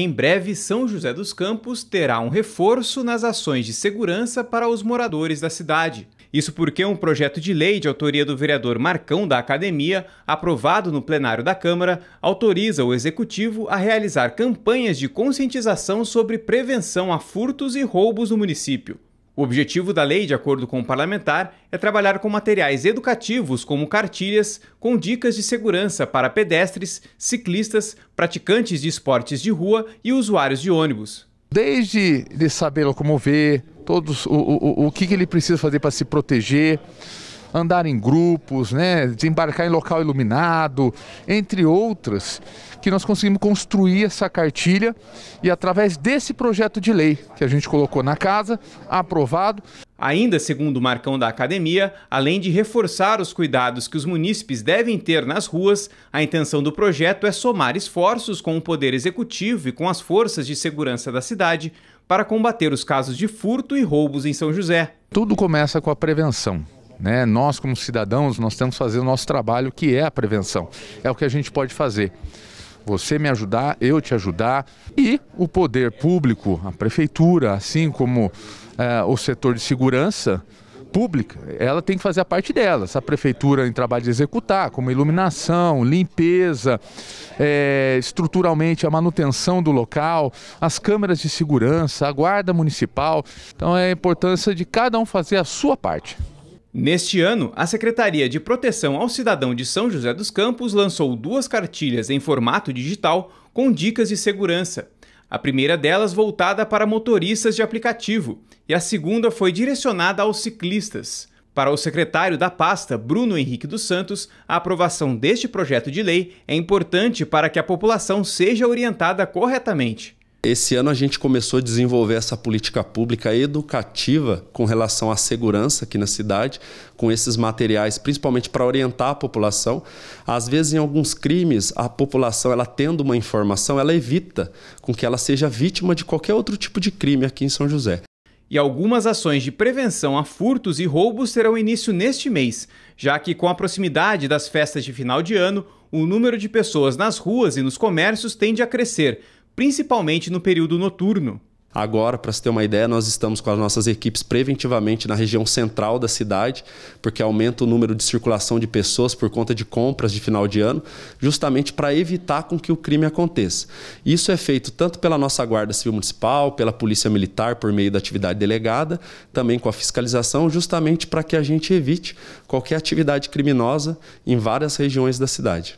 Em breve, São José dos Campos terá um reforço nas ações de segurança para os moradores da cidade. Isso porque um projeto de lei de autoria do vereador Marcão da Academia, aprovado no plenário da Câmara, autoriza o executivo a realizar campanhas de conscientização sobre prevenção a furtos e roubos no município. O objetivo da lei, de acordo com o parlamentar, é trabalhar com materiais educativos, como cartilhas, com dicas de segurança para pedestres, ciclistas, praticantes de esportes de rua e usuários de ônibus. Desde ele saber locomover, todos o, o, o que ele precisa fazer para se proteger, andar em grupos, né, desembarcar em local iluminado, entre outras, que nós conseguimos construir essa cartilha e através desse projeto de lei que a gente colocou na casa, aprovado. Ainda segundo o Marcão da Academia, além de reforçar os cuidados que os munícipes devem ter nas ruas, a intenção do projeto é somar esforços com o Poder Executivo e com as forças de segurança da cidade para combater os casos de furto e roubos em São José. Tudo começa com a prevenção. Né? Nós, como cidadãos, nós temos que fazer o nosso trabalho, que é a prevenção. É o que a gente pode fazer. Você me ajudar, eu te ajudar e o poder público, a prefeitura, assim como é, o setor de segurança, pública, ela tem que fazer a parte dela. Essa prefeitura em trabalho de executar, como iluminação, limpeza, é, estruturalmente a manutenção do local, as câmeras de segurança, a guarda municipal. Então é a importância de cada um fazer a sua parte. Neste ano, a Secretaria de Proteção ao Cidadão de São José dos Campos lançou duas cartilhas em formato digital com dicas de segurança. A primeira delas voltada para motoristas de aplicativo e a segunda foi direcionada aos ciclistas. Para o secretário da pasta, Bruno Henrique dos Santos, a aprovação deste projeto de lei é importante para que a população seja orientada corretamente. Esse ano a gente começou a desenvolver essa política pública educativa com relação à segurança aqui na cidade, com esses materiais, principalmente para orientar a população. Às vezes, em alguns crimes, a população, ela tendo uma informação, ela evita com que ela seja vítima de qualquer outro tipo de crime aqui em São José. E algumas ações de prevenção a furtos e roubos terão início neste mês, já que, com a proximidade das festas de final de ano, o número de pessoas nas ruas e nos comércios tende a crescer, principalmente no período noturno. Agora, para se ter uma ideia, nós estamos com as nossas equipes preventivamente na região central da cidade, porque aumenta o número de circulação de pessoas por conta de compras de final de ano, justamente para evitar com que o crime aconteça. Isso é feito tanto pela nossa Guarda Civil Municipal, pela Polícia Militar por meio da atividade delegada, também com a fiscalização, justamente para que a gente evite qualquer atividade criminosa em várias regiões da cidade.